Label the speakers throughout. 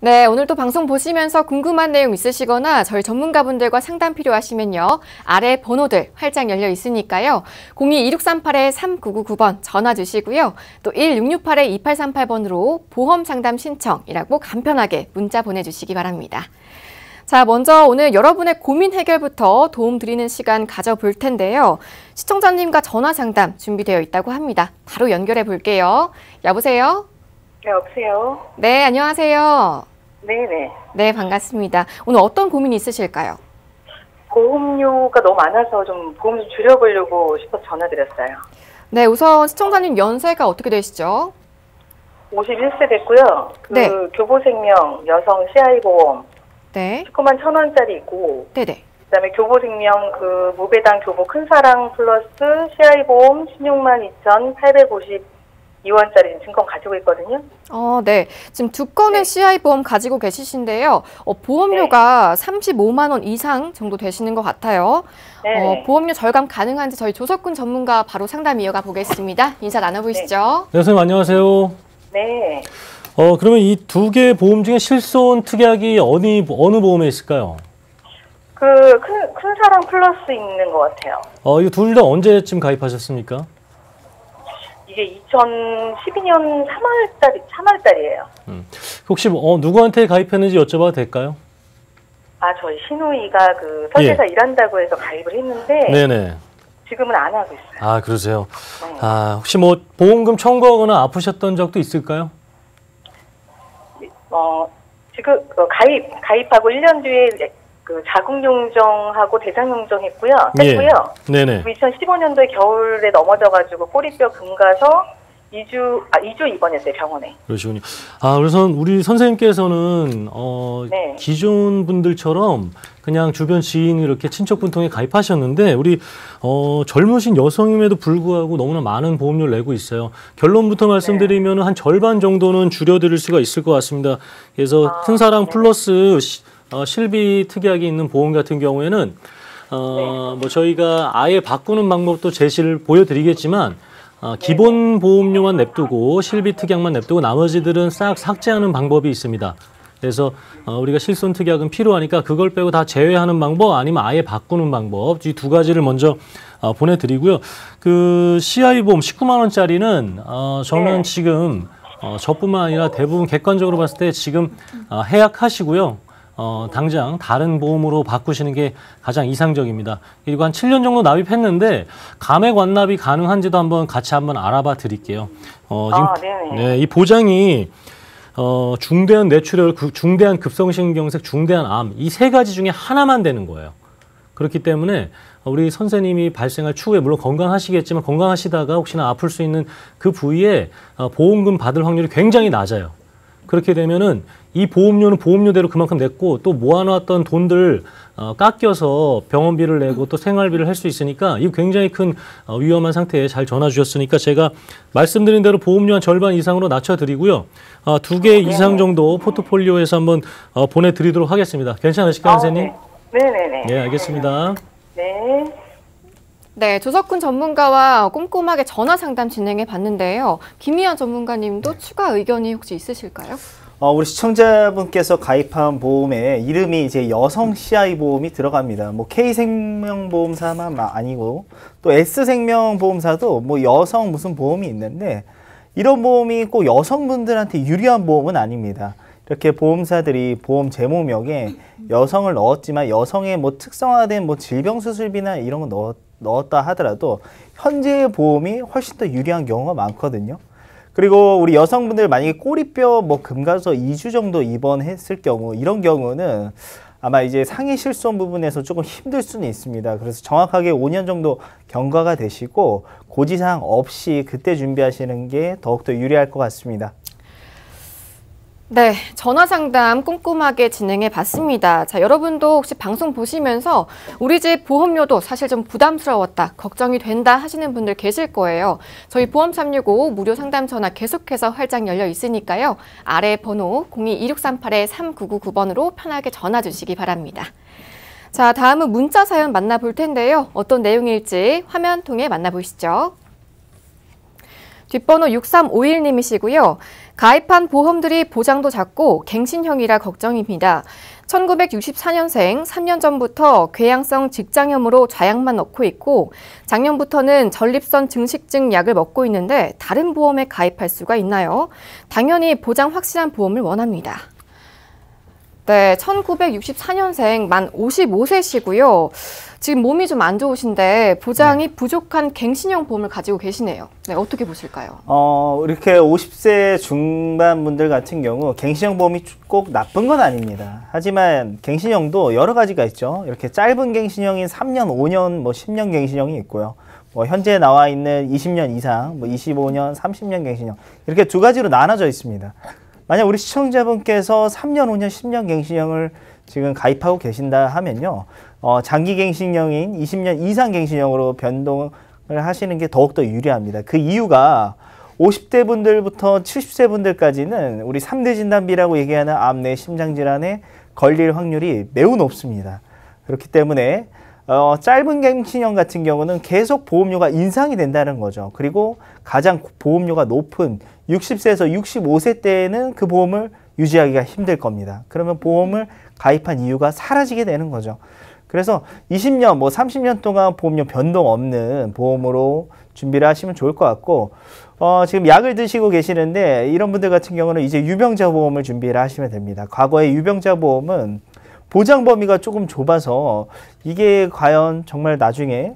Speaker 1: 네, 오늘 도 방송 보시면서 궁금한 내용 있으시거나 저희 전문가분들과 상담 필요하시면요. 아래 번호들 활짝 열려 있으니까요. 02-1638-3999번 전화 주시고요. 또 1668-2838번으로 보험 상담 신청이라고 간편하게 문자 보내주시기 바랍니다. 자, 먼저 오늘 여러분의 고민 해결부터 도움 드리는 시간 가져볼 텐데요. 시청자님과 전화 상담 준비되어 있다고 합니다. 바로 연결해 볼게요. 여보세요?
Speaker 2: 네, 없어요.
Speaker 1: 네, 안녕하세요. 네네. 네, 반갑습니다. 오늘 어떤 고민이 있으실까요?
Speaker 2: 보험료가 너무 많아서 좀 보험 좀 줄여보려고 싶어서 전화드렸어요.
Speaker 1: 네, 우선 시청자님 연세가 어떻게 되시죠?
Speaker 2: 51세 됐고요. 그 네. 교보생명 여성 CI보험 네. 19만 천 원짜리 있고 네네. 네. 그다음에 교보생명 그 무배당 교보 큰사랑 플러스 CI보험 16만 2,850 2원짜리 증권 가지고 있거든요.
Speaker 1: 어, 네. 지금 두 건의 네. CI 보험 가지고 계시신데요. 어, 보험료가 네. 35만 원 이상 정도 되시는 것 같아요. 네. 어, 네. 보험료 절감 가능한지 저희 조석군 전문가 바로 상담 이어가 보겠습니다. 인사 나눠보시죠.
Speaker 3: 네, 네 선생님 안녕하세요. 네. 어, 그러면 이 두 개 보험 중에 실손 특약이 어느, 어느 보험에 있을까요?
Speaker 1: 그, 큰,
Speaker 2: 큰 사람 플러스 있는 것 같아요.
Speaker 3: 어, 이둘다 언제쯤 가입하셨습니까?
Speaker 2: 이게 2012년 3월달 3월달이에요. 음.
Speaker 3: 혹시 뭐, 어, 누구한테 가입했는지 여쭤봐도 될까요?
Speaker 2: 아 저희 신우이가 그 설계사 예. 일한다고 해서 가입을 했는데 네네. 지금은 안 하고 있어요.
Speaker 3: 아 그러세요. 네. 아 혹시 뭐 보험금 청구하거나 아프셨던 적도 있을까요?
Speaker 2: 어 지금 어, 가입 가입하고 1년 뒤에 그자궁 용종하고 대장 용종 했고요. 했고요. 예. 네네. 2015년도에 겨울에 넘어져가지고 꼬리뼈 금가서 2주 아 2주 입원했어요 병원에.
Speaker 3: 그러시군요. 아 그래서 우리 선생님께서는 어 네. 기존 분들처럼 그냥 주변 지인 이렇게 친척분 통해 가입하셨는데 우리 어 젊으신 여성임에도 불구하고 너무나 많은 보험료를 내고 있어요. 결론부터 말씀드리면 네. 한 절반 정도는 줄여드릴 수가 있을 것 같습니다. 그래서 아, 사랑 네. 플러스 어, 실비 특약이 있는 보험 같은 경우에는 어, 네. 뭐 저희가 아예 바꾸는 방법도 제시를 보여드리겠지만 어, 기본 보험료만 냅두고 실비 특약만 냅두고 나머지들은 싹 삭제하는 방법이 있습니다. 그래서 어, 우리가 실손 특약은 필요하니까 그걸 빼고 다 제외하는 방법 아니면 아예 바꾸는 방법 이 두 가지를 먼저 어, 보내드리고요. 그 CI 보험 19만 원짜리는 어, 저는 네. 지금 어, 저뿐만 아니라 대부분 객관적으로 봤을 때 지금 어, 해약하시고요. 어, 당장 다른 보험으로 바꾸시는 게 가장 이상적입니다. 그리고 한 7년 정도 납입했는데 감액 완납이 가능한지도 한번 같이 한번 알아봐 드릴게요. 어, 아, 지금 아, 네, 이 보장이 어, 중대한 뇌출혈, 그 중대한 급성신경색, 중대한 암 이 세 가지 중에 하나만 되는 거예요. 그렇기 때문에 우리 선생님이 발생할 추후에 물론 건강하시겠지만 건강하시다가 혹시나 아플 수 있는 그 부위에 어, 보험금 받을 확률이 굉장히 낮아요. 그렇게 되면은 이 보험료는 보험료대로 그만큼 냈고 또 모아놨던 돈들 어, 깎여서 병원비를 내고 또 생활비를 할 수 있으니까 이거 굉장히 큰 어, 위험한 상태에 잘 전화 주셨으니까 제가 말씀드린 대로 보험료 한 절반 이상으로 낮춰드리고요. 어, 두개 아, 네. 이상 정도 포트폴리오에서 한번 어, 보내드리도록 하겠습니다. 괜찮으실까요, 아, 선생님? 네. 네네네. 네, 네. 네, 알겠습니다.
Speaker 1: 네. 네, 조석훈 전문가와 꼼꼼하게 전화 상담 진행해 봤는데요. 김희연 전문가님도 네. 추가 의견이 혹시 있으실까요?
Speaker 4: 어, 우리 시청자분께서 가입한 보험에 이름이 이제 여성 CI 보험이 들어갑니다. 뭐 K 생명보험사만 아니고 또 S 생명보험사도 뭐 여성 무슨 보험이 있는데 이런 보험이 꼭 여성분들한테 유리한 보험은 아닙니다. 이렇게 보험사들이 보험 제목명에 여성을 넣었지만 여성의 뭐 특성화된 뭐 질병 수술비나 이런 거 넣었 넣었다 하더라도 현재의 보험이 훨씬 더 유리한 경우가 많거든요. 그리고 우리 여성분들 만약에 꼬리뼈 뭐 금가서 2주 정도 입원했을 경우 이런 경우는 아마 이제 상해 실손 부분에서 조금 힘들 수는 있습니다. 그래서 정확하게 5년 정도 경과가 되시고 고지사항 없이 그때 준비하시는 게 더욱더 유리할 것 같습니다.
Speaker 1: 네, 전화 상담 꼼꼼하게 진행해 봤습니다. 자, 여러분도 혹시 방송 보시면서 우리 집 보험료도 사실 좀 부담스러웠다, 걱정이 된다 하시는 분들 계실 거예요. 저희 보험 365 무료 상담 전화 계속해서 활짝 열려 있으니까요. 아래 번호 02-2638-3999번으로 편하게 전화 주시기 바랍니다. 자, 다음은 문자 사연 만나볼 텐데요. 어떤 내용일지 화면 통해 만나보시죠. 뒷번호 6351님이시고요. 가입한 보험들이 보장도 작고 갱신형이라 걱정입니다. 1964년생 3년 전부터 궤양성 직장염으로 좌약만 넣고 있고 작년부터는 전립선 증식증 약을 먹고 있는데 다른 보험에 가입할 수가 있나요? 당연히 보장 확실한 보험을 원합니다. 네, 1964년생 만 55세시고요. 지금 몸이 좀 안 좋으신데 보장이 네. 부족한 갱신형 보험을 가지고 계시네요. 네, 어떻게 보실까요?
Speaker 4: 어, 이렇게 50세 중반 분들 같은 경우 갱신형 보험이 꼭 나쁜 건 아닙니다. 하지만 갱신형도 여러 가지가 있죠. 이렇게 짧은 갱신형인 3년, 5년, 뭐 10년 갱신형이 있고요. 뭐 현재 나와 있는 20년 이상, 뭐 25년, 30년 갱신형 이렇게 두 가지로 나눠져 있습니다. 만약 우리 시청자분께서 3년, 5년, 10년 갱신형을 지금 가입하고 계신다 하면요. 어, 장기 갱신형인 20년 이상 갱신형으로 변동을 하시는 게 더욱더 유리합니다. 그 이유가 50대 분들부터 70세 분들까지는 우리 3대 진단비라고 얘기하는 암내 심장 질환에 걸릴 확률이 매우 높습니다. 그렇기 때문에 어, 짧은 갱신형 같은 경우는 계속 보험료가 인상이 된다는 거죠. 그리고 가장 보험료가 높은 60세에서 65세 때에는 그 보험을 유지하기가 힘들 겁니다. 그러면 보험을 가입한 이유가 사라지게 되는 거죠. 그래서 20년, 뭐 30년 동안 보험료 변동 없는 보험으로 준비를 하시면 좋을 것 같고, 어, 지금 약을 드시고 계시는데, 이런 분들 같은 경우는 이제 유병자 보험을 준비를 하시면 됩니다. 과거의 유병자 보험은 보장 범위가 조금 좁아서 이게 과연 정말 나중에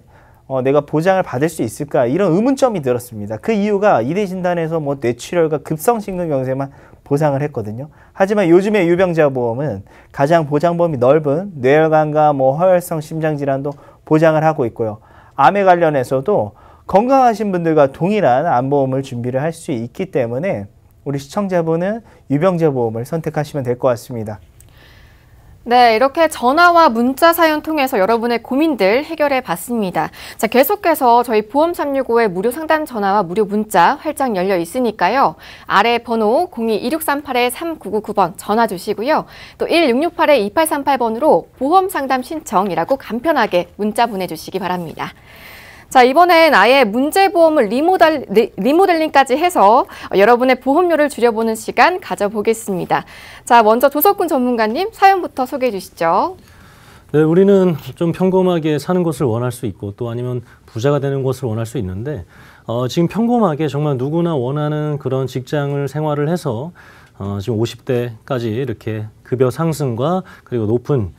Speaker 4: 어, 내가 보장을 받을 수 있을까 이런 의문점이 들었습니다. 그 이유가 이대 진단에서 뭐 뇌출혈과 급성 심근경색만 보상을 했거든요. 하지만 요즘의 유병자 보험은 가장 보장 범위 넓은 뇌혈관과 뭐 허혈성 심장 질환도 보장을 하고 있고요. 암에 관련해서도 건강하신 분들과 동일한 암보험을 준비를 할 수 있기 때문에 우리 시청자분은 유병자 보험을 선택하시면 될 것 같습니다.
Speaker 1: 네, 이렇게 전화와 문자 사연 통해서 여러분의 고민들 해결해 봤습니다. 자, 계속해서 저희 보험 365의 무료 상담 전화와 무료 문자 활짝 열려 있으니까요. 아래 번호 02-2638-3999번 전화 주시고요. 또 1668-2838번으로 보험 상담 신청이라고 간편하게 문자 보내주시기 바랍니다. 자, 이번엔 아예 문제보험을 리모델, 리모델링까지 해서 여러분의 보험료를 줄여보는 시간 가져보겠습니다. 자, 먼저 조석군 전문가님 사연부터 소개해 주시죠.
Speaker 3: 네, 우리는 좀 평범하게 사는 것을 원할 수 있고 또 아니면 부자가 되는 것을 원할 수 있는데 어, 지금 평범하게 정말 누구나 원하는 그런 직장을 생활을 해서 어, 지금 50대까지 이렇게 급여 상승과 그리고 높은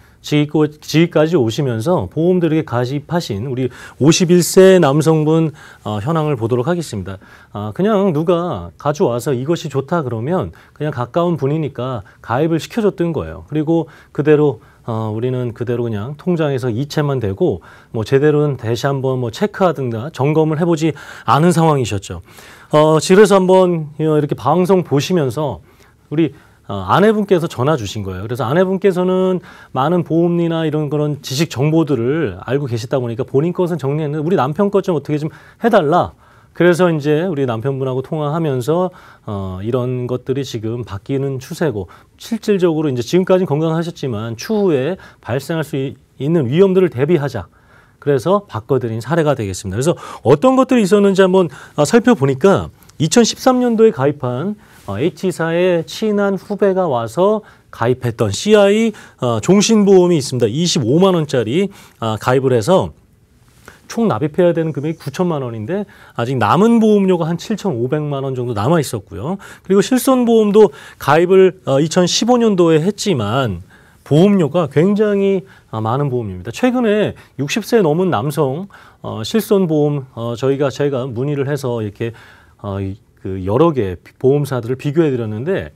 Speaker 3: 지금까지 오시면서 보험들에게 가입하신 우리 51세 남성분 어, 현황을 보도록 하겠습니다. 아, 그냥 누가 가져와서 이것이 좋다 그러면 그냥 가까운 분이니까 가입을 시켜줬던 거예요. 그리고 그대로 어, 우리는 그대로 그냥 통장에서 이체만 되고 뭐 제대로는 다시 한번 뭐 체크하든가 점검을 해보지 않은 상황이셨죠. 어, 그래서 한번 어, 이렇게 방송 보시면서 우리 어, 아내분께서 전화 주신 거예요. 그래서 아내분께서는 많은 보험이나 이런 그런 지식 정보들을 알고 계시다 보니까 본인 것은 정리했는데 우리 남편 것 좀 어떻게 좀 해달라. 그래서 이제 우리 남편분하고 통화하면서 어, 이런 것들이 지금 바뀌는 추세고 실질적으로 이제 지금까지 는 건강하셨지만 추후에 발생할 수 있는 위험들을 대비하자. 그래서 바꿔드린 사례가 되겠습니다. 그래서 어떤 것들이 있었는지 한번 아, 살펴보니까 2013년도에 가입한 어, H사의 친한 후배가 와서 가입했던 CI 어, 종신보험이 있습니다. 25만 원짜리 아, 가입을 해서 총 납입해야 되는 금액이 9천만 원인데 아직 남은 보험료가 한 7,500만 원 정도 남아 있었고요. 그리고 실손보험도 가입을 2015년도에 어, 했지만 보험료가 굉장히 많은 보험료입니다. 최근에 60세 넘은 남성 실손보험 저희가 제가 문의를 해서 이렇게 어, 그 여러 개 보험사들을 비교해 드렸는데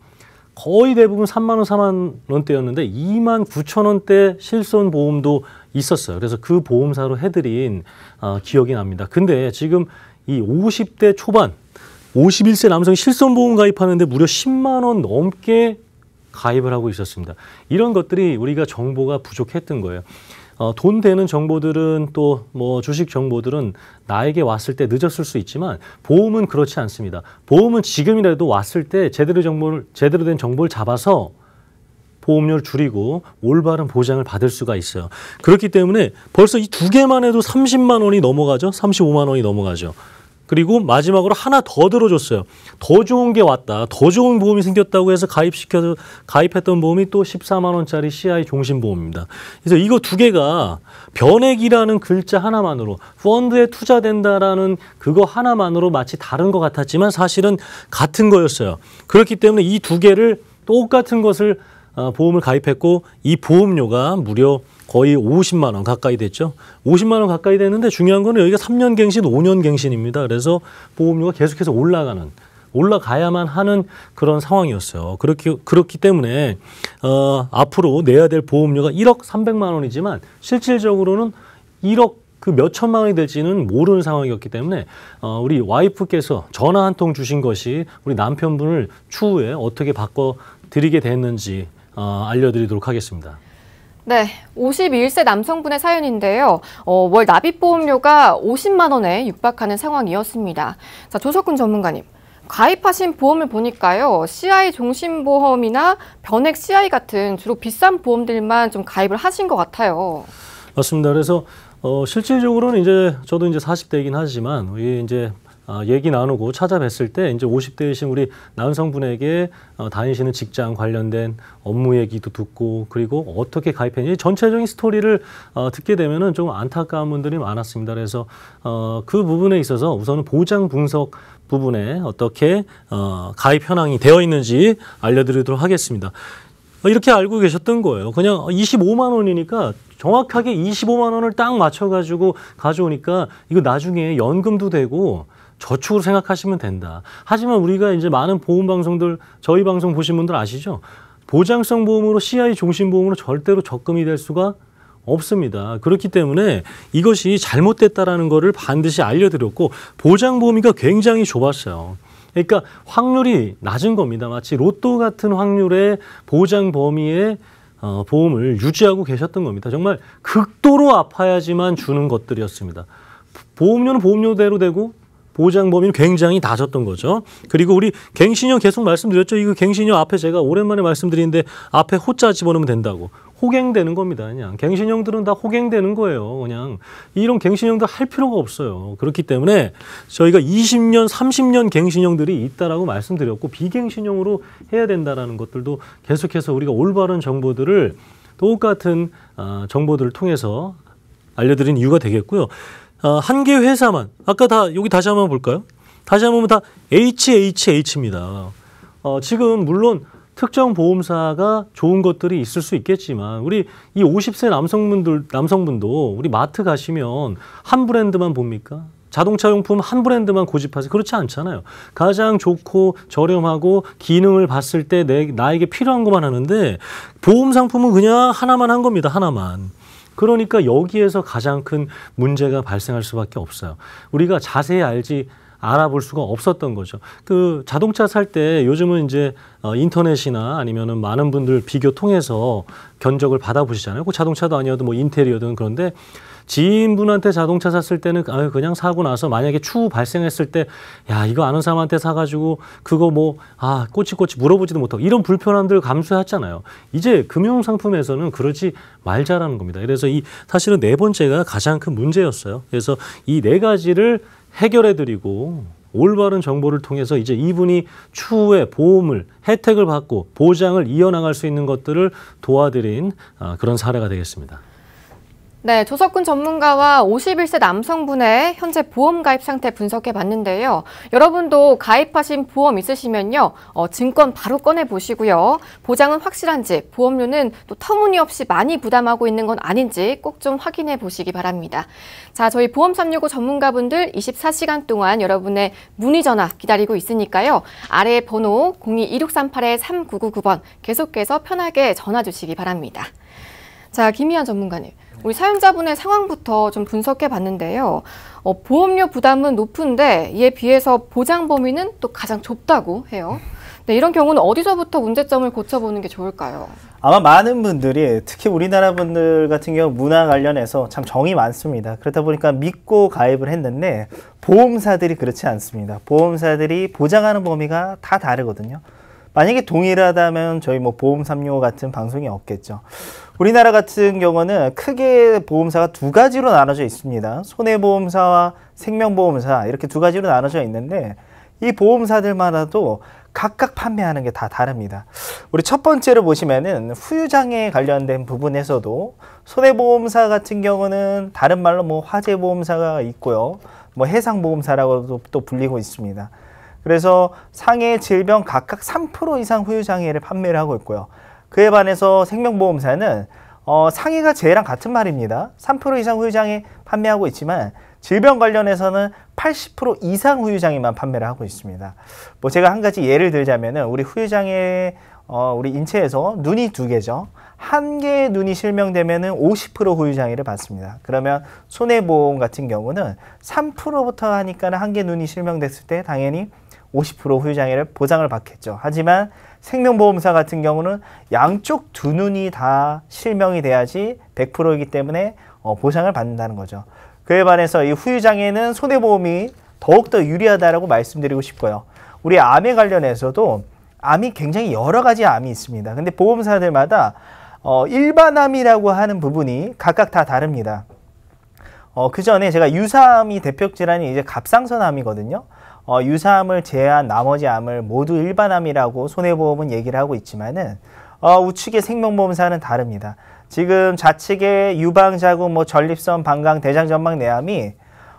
Speaker 3: 거의 대부분 3만 원, 4만 원대였는데 2만 9천 원대 실손 보험도 있었어요. 그래서 그 보험사로 해드린 어, 기억이 납니다. 근데 지금 이 50대 초반 51세 남성 이 실손 보험 가입하는데 무려 10만 원 넘게 가입을 하고 있었습니다. 이런 것들이 우리가 정보가 부족했던 거예요. 어, 돈 되는 정보들은 또 뭐 주식 정보들은 나에게 왔을 때 늦었을 수 있지만 보험은 그렇지 않습니다. 보험은 지금이라도 왔을 때 제대로 정보를 제대로 된 정보를 잡아서 보험료를 줄이고 올바른 보장을 받을 수가 있어요. 그렇기 때문에 벌써 이 두 개만 해도 30만 원이 넘어가죠. 35만 원이 넘어가죠. 그리고 마지막으로 하나 더 들어줬어요. 더 좋은 게 왔다. 더 좋은 보험이 생겼다고 해서 가입시켜 서 가입했던 보험이 또 14만 원짜리 CI 종신 보험입니다. 그래서 이거 두 개가 변액이라는 글자 하나만으로 펀드에 투자된다라는 그거 하나만으로 마치 다른 것 같았지만 사실은 같은 거였어요. 그렇기 때문에 이 두 개를 똑같은 것을 어, 보험을 가입했고 이 보험료가 무려 거의 50만 원 가까이 됐죠. 50만 원 가까이 됐는데 중요한 거는 여기가 3년 갱신, 5년 갱신입니다. 그래서 보험료가 계속해서 올라가는 올라가야만 하는 그런 상황이었어요. 그렇기, 그렇기 때문에 어, 앞으로 내야 될 보험료가 1억 300만 원이지만 실질적으로는 1억 그몇 천만 원이 될지는 모르는 상황이었기 때문에 어, 우리 와이프께서 전화 한 통 주신 것이 우리 남편분을 추후에 어떻게 바꿔 드리게 됐는지 어, 알려드리도록 하겠습니다.
Speaker 1: 네, 52세 남성분의 사연인데요. 어, 월 납입보험료가 50만 원에 육박하는 상황이었습니다. 자, 조석훈 전문가님. 가입하신 보험을 보니까요. CI 종신보험이나 변액 CI 같은 주로 비싼 보험들만 좀 가입을 하신 것 같아요.
Speaker 3: 맞습니다. 그래서 어, 실질적으로는 이제 저도 이제 40대이긴 하지만 이제 어, 얘기 나누고 찾아뵀을 때 이제 50대이신 우리 남성 분에게 어, 다니시는 직장 관련된 업무 얘기도 듣고 그리고 어떻게 가입했는지 전체적인 스토리를 어, 듣게 되면은 좀 안타까운 분들이 많았습니다. 그래서 그 부분에 있어서 우선은 보장 분석 부분에 어떻게 가입 현황이 되어 있는지 알려드리도록 하겠습니다. 이렇게 알고 계셨던 거예요. 그냥 25만 원이니까 정확하게 25만 원을 딱 맞춰가지고 가져오니까 이거 나중에 연금도 되고 저축으로 생각하시면 된다. 하지만 우리가 이제 많은 보험 방송들 저희 방송 보신 분들 아시죠? 보장성 보험으로 CI 종신 보험으로 절대로 적금이 될 수가 없습니다. 그렇기 때문에 이것이 잘못됐다라는 것을 반드시 알려드렸고 보장 범위가 굉장히 좁았어요. 그러니까 확률이 낮은 겁니다. 마치 로또 같은 확률의 보장 범위의 어, 보험을 유지하고 계셨던 겁니다. 정말 극도로 아파야지만 주는 것들이었습니다. 보험료는 보험료대로 되고 보장 범위는 굉장히 낮았던 거죠. 그리고 우리 갱신형 계속 말씀드렸죠. 이거 갱신형 앞에 제가 오랜만에 말씀드리는데 앞에 호자 집어넣으면 된다고. 호갱되는 겁니다. 그냥 갱신형들은 다 호갱되는 거예요. 그냥 이런 갱신형들 할 필요가 없어요. 그렇기 때문에 저희가 20년, 30년 갱신형들이 있다라고 말씀드렸고 비갱신형으로 해야 된다라는 것들도 계속해서 우리가 올바른 정보들을 똑같은 아, 정보들을 통해서 알려드린 이유가 되겠고요. 어, 한개 회사만 아까 다 여기 다시 한번 볼까요? 다시 한번 보면 다 HHH입니다. 어, 지금 물론 특정 보험사가 좋은 것들이 있을 수 있겠지만 우리 이 50세 남성분들 남성분도 우리 마트 가시면 한 브랜드만 봅니까? 자동차 용품 한 브랜드만 고집하지 그렇지 않잖아요. 가장 좋고 저렴하고 기능을 봤을 때 내, 나에게 필요한 것만 하는데 보험 상품은 그냥 하나만 한 겁니다. 하나만. 그러니까 여기에서 가장 큰 문제가 발생할 수밖에 없어요. 우리가 자세히 알지 알아볼 수가 없었던 거죠. 그 자동차 살 때 요즘은 이제 어, 인터넷이나 아니면은 많은 분들 비교 통해서 견적을 받아보시잖아요. 꼭 그 자동차도 아니어도 뭐 인테리어든 그런데 지인분한테 자동차 샀을 때는 그냥 사고 나서 만약에 추후 발생했을 때 야 이거 아는 사람한테 사가지고 그거 뭐 아 꼬치꼬치 물어보지도 못하고 이런 불편함들 을 감수했잖아요. 이제 금융 상품에서는 그러지 말자라는 겁니다. 그래서 이 사실은 네 번째가 가장 큰 문제였어요. 그래서 이 네 가지를 해결해드리고 올바른 정보를 통해서 이제 이분이 추후에 보험을 혜택을 받고 보장을 이어나갈 수 있는 것들을 도와드린 아, 그런 사례가 되겠습니다.
Speaker 1: 네, 조석훈 전문가와 51세 남성분의 현재 보험 가입 상태 분석해 봤는데요. 여러분도 가입하신 보험 있으시면요. 어, 증권 바로 꺼내 보시고요. 보장은 확실한지, 보험료는 또 터무니없이 많이 부담하고 있는 건 아닌지 꼭 좀 확인해 보시기 바랍니다. 자, 저희 보험 365 전문가분들 24시간 동안 여러분의 문의 전화 기다리고 있으니까요. 아래 번호 02-1638-3999번 계속해서 편하게 전화 주시기 바랍니다. 자, 김희연 전문가님. 우리 사용자분의 상황부터 좀 분석해 봤는데요. 어, 보험료 부담은 높은데 이에 비해서 보장 범위는 또 가장 좁다고 해요. 네, 이런 경우는 어디서부터 문제점을 고쳐보는 게 좋을까요?
Speaker 4: 아마 많은 분들이 특히 우리나라 분들 같은 경우 문화 관련해서 참 정이 많습니다. 그렇다 보니까 믿고 가입을 했는데 보험사들이 그렇지 않습니다. 보험사들이 보장하는 범위가 다 다르거든요. 만약에 동일하다면 저희 뭐 보험 3료 같은 방송이 없겠죠. 우리나라 같은 경우는 크게 보험사가 두 가지로 나눠져 있습니다. 손해보험사와 생명보험사 이렇게 두 가지로 나눠져 있는데 이 보험사들마다도 각각 판매하는 게 다 다릅니다. 우리 첫 번째로 보시면은 후유장애 관련된 부분에서도 손해보험사 같은 경우는 다른 말로 뭐 화재보험사가 있고요. 뭐 해상보험사라고도 또 불리고 있습니다. 그래서 상해 질병 각각 3% 이상 후유 장애를 판매를 하고 있고요. 그에 반해서 생명보험사는 어, 상해가 재해랑 같은 말입니다. 3% 이상 후유 장애 판매하고 있지만 질병 관련해서는 80% 이상 후유 장애만 판매를 하고 있습니다. 뭐 제가 한 가지 예를 들자면은 우리 후유 장애 어, 우리 인체에서 눈이 두 개죠. 한 개의 눈이 실명되면은 50% 후유 장애를 받습니다. 그러면 손해보험 같은 경우는 3%부터 하니까는 한 개 눈이 실명됐을 때 당연히 50% 후유장애를 보장을 받겠죠. 하지만 생명보험사 같은 경우는 양쪽 두 눈이 다 실명이 돼야지 100%이기 때문에 어, 보상을 받는다는 거죠. 그에 반해서 이 후유장애는 손해보험이 더욱더 유리하다라고 말씀드리고 싶고요. 우리 암에 관련해서도 암이 굉장히 여러 가지 암이 있습니다. 근데 보험사들마다 어, 일반암이라고 하는 부분이 각각 다 다릅니다. 어, 그 전에 제가 유사암이 대표 질환이 이제 갑상선암이거든요. 어, 유사암을 제외한 나머지 암을 모두 일반암이라고 손해보험은 얘기를 하고 있지만은 어, 우측의 생명보험사는 다릅니다. 지금 좌측의 유방자구, 뭐 전립선, 방광, 대장 전망 내암이 네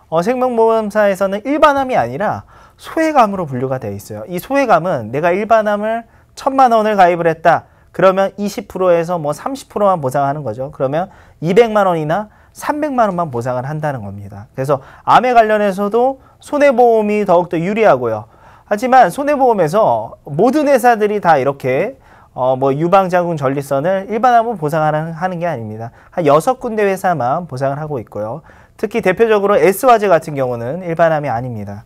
Speaker 4: 어, 생명보험사에서는 일반암이 아니라 소외감으로 분류가 되어 있어요. 이 소외감은 내가 일반암을 천만 원을 가입을 했다. 그러면 20%에서 뭐 30%만 보상하는 거죠. 그러면 200만 원이나 300만 원만 보상을 한다는 겁니다. 그래서 암에 관련해서도 손해보험이 더욱더 유리하고요. 하지만 손해보험에서 모든 회사들이 다 이렇게 어, 뭐 유방자궁 전립선을일반화면 보상하는 하는 게 아닙니다. 한 여섯 군데 회사만 보상을 하고 있고요. 특히 대표적으로 s 화제 같은 경우는 일반암이 아닙니다.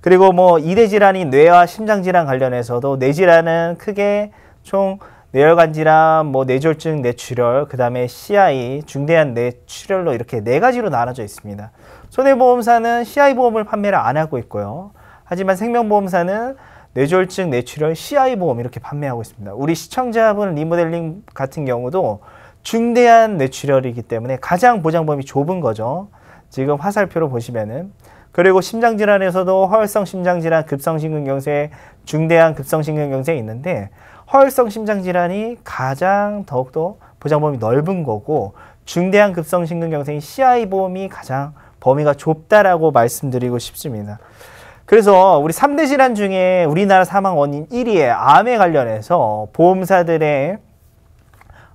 Speaker 4: 그리고 뭐 이대 질환인 뇌와 심장 질환 관련해서도 뇌 질환은 크게 총 뇌혈관 질환, 뭐 뇌졸중, 뇌출혈, 그다음에 CI, 중대한 뇌출혈로 이렇게 네 가지로 나눠져 있습니다. 손해보험사는 CI보험을 판매를 안 하고 있고요. 하지만 생명보험사는 뇌졸중, 뇌출혈, CI보험 이렇게 판매하고 있습니다. 우리 시청자분 리모델링 같은 경우도 중대한 뇌출혈이기 때문에 가장 보장범위 좁은 거죠. 지금 화살표로 보시면은 그리고 심장질환에서도 허혈성 심장질환, 급성심근경색, 중대한 급성심근경색이 있는데 허혈성 심장질환이 가장 더욱더 보장범위 넓은 거고 중대한 급성심근경색인 CI보험이 가장 범위가 좁다라고 말씀드리고 싶습니다. 그래서 우리 3대 질환 중에 우리나라 사망 원인 1위에 암에 관련해서 보험사들의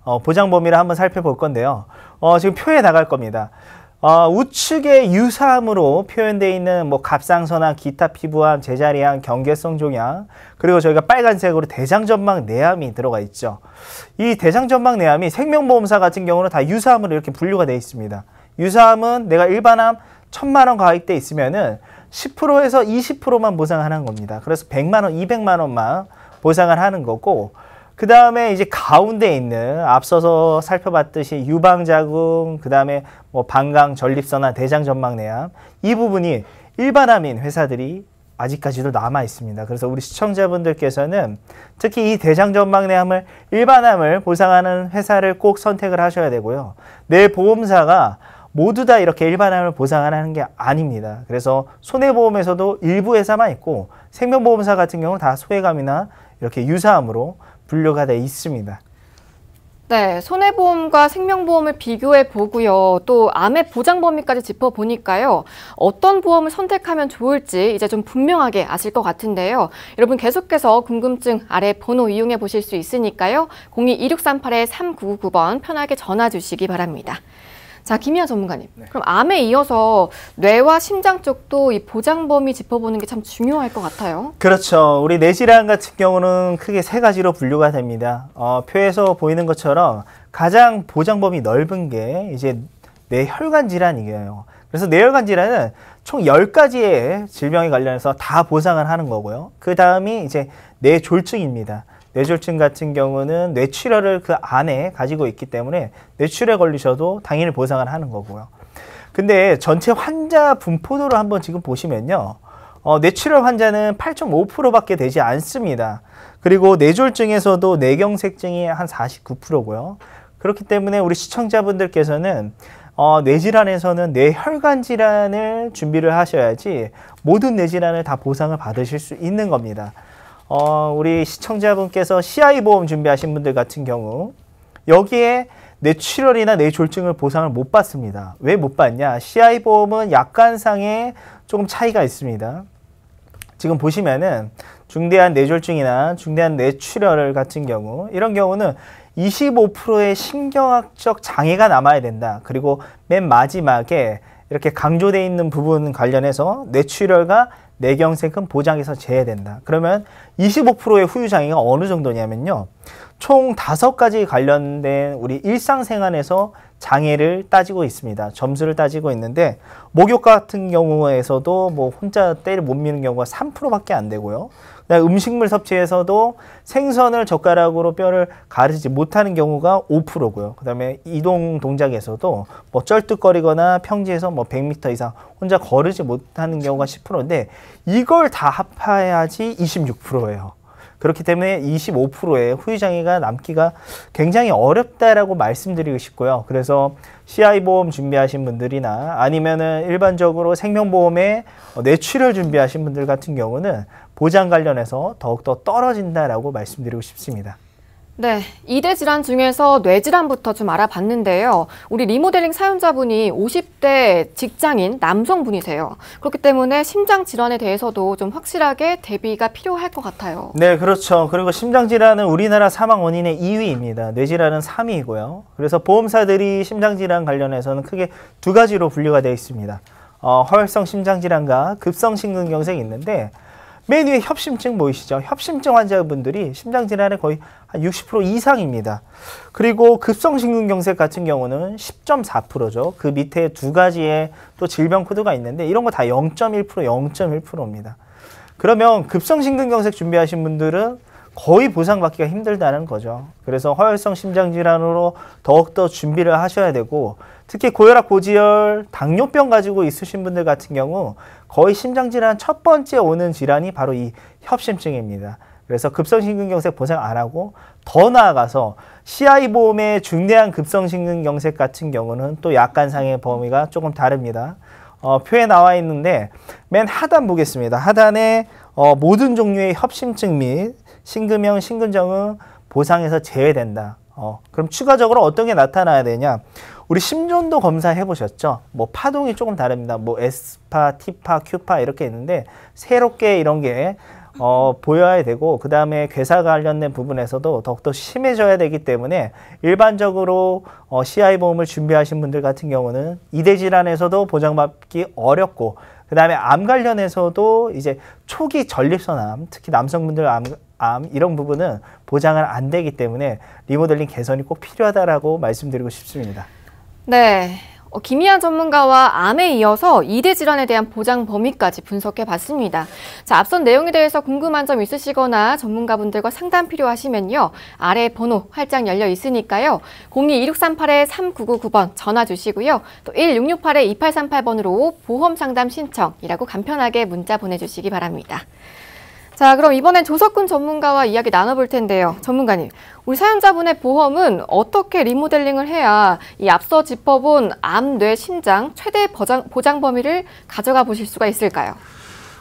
Speaker 4: 어, 보장 범위를 한번 살펴볼 건데요. 어, 지금 표에 나갈 겁니다. 어, 우측에 유사함으로 표현되어 있는 뭐 갑상선암, 기타 피부암, 제자리암, 경계성 종양, 그리고 저희가 빨간색으로 대장전망 내암이 들어가 있죠. 이 대장전망 내암이 생명보험사 같은 경우는 다 유사함으로 이렇게 분류가 되어 있습니다. 유사함은 내가 일반함 천만 원 가액돼 있으면은 10%에서 20%만 보상하는 겁니다. 그래서 100만 원, 200만 원만 보상을 하는 거고 그 다음에 이제 가운데 있는 앞서서 살펴봤듯이 유방자금, 그 다음에 뭐 방광, 전립선화 대장 전망내암 이 부분이 일반암인 회사들이 아직까지도 남아 있습니다. 그래서 우리 시청자분들께서는 특히 이 대장 전망내암을 일반암을 보상하는 회사를 꼭 선택을 하셔야 되고요. 내 보험사가 모두 다 이렇게 일반함을 보상하는 게 아닙니다. 그래서 손해보험에서도 일부 회사만 있고 생명보험사 같은 경우는 다 소외감이나 이렇게 유사함으로 분류가 돼 있습니다.
Speaker 1: 네, 손해보험과 생명보험을 비교해 보고요. 또 암의 보장 범위까지 짚어 보니까요. 어떤 보험을 선택하면 좋을지 이제 좀 분명하게 아실 것 같은데요. 여러분 계속해서 궁금증 아래 번호 이용해 보실 수 있으니까요. 02-2638-3999번 편하게 전화 주시기 바랍니다. 자, 김희아 전문가님. 네. 그럼 암에 이어서 뇌와 심장 쪽도 이 보장 범위 짚어보는 게 참 중요할 것 같아요.
Speaker 4: 그렇죠. 우리 뇌질환 같은 경우는 크게 세 가지로 분류가 됩니다. 어, 표에서 보이는 것처럼 가장 보장 범위 넓은 게 이제 뇌혈관 질환이에요. 그래서 뇌혈관 질환은 총 열가지의 질병에 관련해서 다 보상을 하는 거고요. 그 다음이 이제 뇌졸중입니다. 뇌졸중 같은 경우는 뇌출혈을 그 안에 가지고 있기 때문에 뇌출혈 걸리셔도 당연히 보상을 하는 거고요. 근데 전체 환자 분포도를 한번 지금 보시면요. 어, 뇌출혈 환자는 8.5%밖에 되지 않습니다. 그리고 뇌졸중에서도 뇌경색증이 한 49%고요. 그렇기 때문에 우리 시청자분들께서는 어, 뇌질환에서는 뇌혈관 질환을 준비를 하셔야지 모든 뇌질환을 다 보상을 받으실 수 있는 겁니다. 어, 우리 시청자분께서 CI 보험 준비하신 분들 같은 경우 여기에 뇌출혈이나 뇌졸중을 보상을 못 받습니다. 왜 못 받냐? CI 보험은 약관상에 조금 차이가 있습니다. 지금 보시면은 중대한 뇌졸중이나 중대한 뇌출혈 같은 경우 이런 경우는 25%의 신경학적 장애가 남아야 된다. 그리고 맨 마지막에 이렇게 강조되어 있는 부분 관련해서 뇌출혈과 내경세금 보장에서 제외된다. 그러면 25%의 후유장애가 어느 정도냐면요. 총 다섯 가지 관련된 우리 일상생활에서 장애를 따지고 있습니다. 점수를 따지고 있는데 목욕 같은 경우에서도 뭐 혼자 때를 못 미는 경우가 3%밖에 안 되고요. 음식물 섭취에서도 생선을 젓가락으로 뼈를 가르지 못하는 경우가 5%고요. 그다음에 이동 동작에서도 뭐 쩔뚝거리거나 평지에서 뭐 100m 이상 혼자 거르지 못하는 경우가 10%인데 이걸 다 합해야지 26%예요. 그렇기 때문에 25%의 후유 장애가 남기가 굉장히 어렵다라고 말씀드리고 싶고요. 그래서 CI 보험 준비하신 분들이나 아니면은 일반적으로 생명보험에 어, 뇌출을 준비하신 분들 같은 경우는 보장 관련해서 더욱더 떨어진다라고 말씀드리고 싶습니다.
Speaker 1: 네, 이대 질환 중에서 뇌질환부터 좀 알아봤는데요. 우리 리모델링 사용자분이 50대 직장인 남성분이세요. 그렇기 때문에 심장 질환에 대해서도 좀 확실하게 대비가 필요할 것 같아요.
Speaker 4: 네, 그렇죠. 그리고 심장 질환은 우리나라 사망 원인의 2위입니다. 뇌질환은 3위이고요. 그래서 보험사들이 심장 질환 관련해서는 크게 두 가지로 분류가 되어 있습니다. 어, 허혈성 심장 질환과 급성 심근경색이 있는데 맨 위에 협심증 보이시죠? 협심증 환자분들이 심장 질환의 거의 한 60% 이상입니다. 그리고 급성 심근경색 같은 경우는 10.4%죠. 그 밑에 두 가지의 또 질병 코드가 있는데 이런 거 다 0.1%, 0.1%입니다. 그러면 급성 심근경색 준비하신 분들은 거의 보상받기가 힘들다는 거죠. 그래서 허혈성 심장질환으로 더욱더 준비를 하셔야 되고 특히 고혈압, 고지혈, 당뇨병 가지고 있으신 분들 같은 경우 거의 심장질환 첫 번째 오는 질환이 바로 이 협심증입니다. 그래서 급성심근경색 보상 안 하고 더 나아가서 CI 보험의 중대한 급성심근경색 같은 경우는 또 약간 상의 범위가 조금 다릅니다. 어, 표에 나와 있는데 맨 하단 보겠습니다. 하단에 어, 모든 종류의 협심증 및 신금형, 신근정은 보상에서 제외된다. 어, 그럼 추가적으로 어떤 게 나타나야 되냐? 우리 심전도 검사 해보셨죠? 뭐 파동이 조금 다릅니다. 뭐에스파티파큐파 이렇게 있는데 새롭게 이런 게 어, 보여야 되고 그 다음에 괴사 관련된 부분에서도 더욱더 심해져야 되기 때문에 일반적으로 어, CI 보험을 준비하신 분들 같은 경우는 이대 질환에서도 보장받기 어렵고 그 다음에 암 관련해서도 이제 초기 전립선암 특히 남성분들 암, 암 이런 부분은 보장을안 되기 때문에 리모델링 개선이 꼭 필요하다라고 말씀드리고 싶습니다.
Speaker 1: 네. 어, 김희아 전문가와 암에 이어서 이대 질환에 대한 보장 범위까지 분석해 봤습니다. 자, 앞선 내용에 대해서 궁금한 점 있으시거나 전문가분들과 상담 필요하시면요. 아래 번호 활짝 열려 있으니까요. 02-1638-3999번 전화 주시고요. 또 1668-2838번으로 보험 상담 신청이라고 간편하게 문자 보내주시기 바랍니다. 자, 그럼 이번엔 조석훈 전문가와 이야기 나눠볼 텐데요. 전문가님, 우리 사용자분의 보험은 어떻게 리모델링을 해야 이 앞서 짚어본 암, 뇌, 심장 최대 보장, 보장 범위를 가져가 보실 수가 있을까요?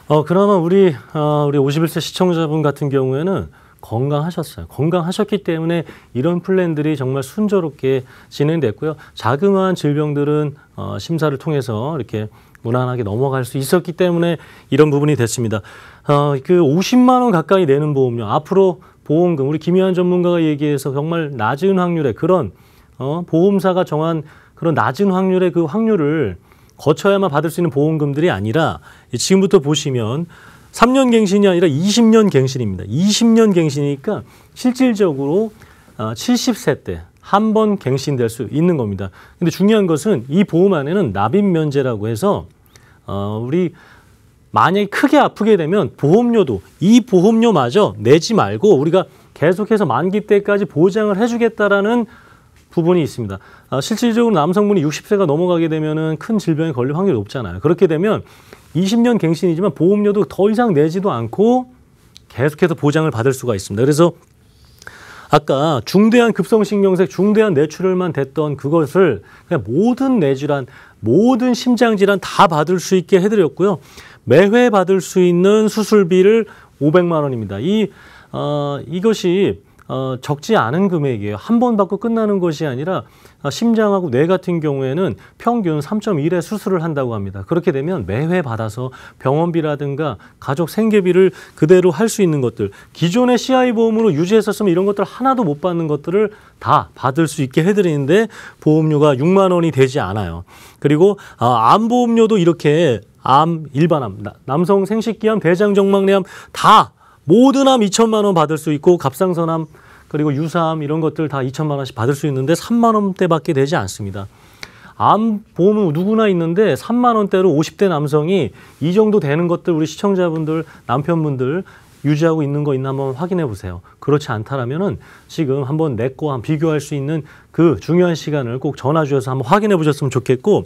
Speaker 3: 어, 그러면 우리, 어, 우리 51세 시청자분 같은 경우에는 건강하셨어요. 건강하셨기 때문에 이런 플랜들이 정말 순조롭게 진행됐고요. 자그마한 질병들은 어, 심사를 통해서 이렇게 무난하게 넘어갈 수 있었기 때문에 이런 부분이 됐습니다. 어, 그 50만 원 가까이 내는 보험료 앞으로 보험금 우리 김희환 전문가가 얘기해서 정말 낮은 확률의 그런 어, 보험사가 정한 그런 낮은 확률의 그 확률을 거쳐야만 받을 수 있는 보험금들이 아니라 지금부터 보시면 3년 갱신이 아니라 20년 갱신입니다. 20년 갱신이니까 실질적으로 70세 어, 때한 번 갱신될 수 있는 겁니다. 근데 중요한 것은 이 보험 안에는 납입 면제라고 해서 어, 우리 만약에 크게 아프게 되면 보험료도 이 보험료마저 내지 말고 우리가 계속해서 만기 때까지 보장을 해주겠다라는 부분이 있습니다. 아, 실질적으로 남성분이 60세가 넘어가게 되면 큰 질병에 걸릴 확률이 높잖아요. 그렇게 되면 20년 갱신이지만 보험료도 더 이상 내지도 않고 계속해서 보장을 받을 수가 있습니다. 그래서 아까 중대한 급성신경색, 중대한 뇌출혈만 됐던 그것을 그냥 모든 뇌질환, 모든 심장질환 다 받을 수 있게 해드렸고요. 매회 받을 수 있는 수술비를 500만 원입니다. 이 어, 이것이 어, 적지 않은 금액이에요. 한 번 받고 끝나는 것이 아니라 어, 심장하고 뇌 같은 경우에는 평균 3.1회 수술을 한다고 합니다. 그렇게 되면 매회 받아서 병원비라든가 가족 생계비를 그대로 할 수 있는 것들 기존의 CI 보험으로 유지했었으면 이런 것들 하나도 못 받는 것들을 다 받을 수 있게 해드리는데 보험료가 6만 원이 되지 않아요. 그리고 아, 암보험료도 이렇게 암, 일반암, 남성 생식기암, 대장정막내암 다 모든 암 2천만 원 받을 수 있고 갑상선암 그리고 유사암 이런 것들 다 2천만 원씩 받을 수 있는데 3만 원대밖에 되지 않습니다. 암 보험은 누구나 있는데 3만 원대로 50대 남성이 이 정도 되는 것들 우리 시청자분들 남편분들 유지하고 있는 거 있나 한번 확인해 보세요. 그렇지 않다라면은 지금 한번 내 거와 비교할 수 있는 그 중요한 시간을 꼭 전화 주셔서 한번 확인해 보셨으면 좋겠고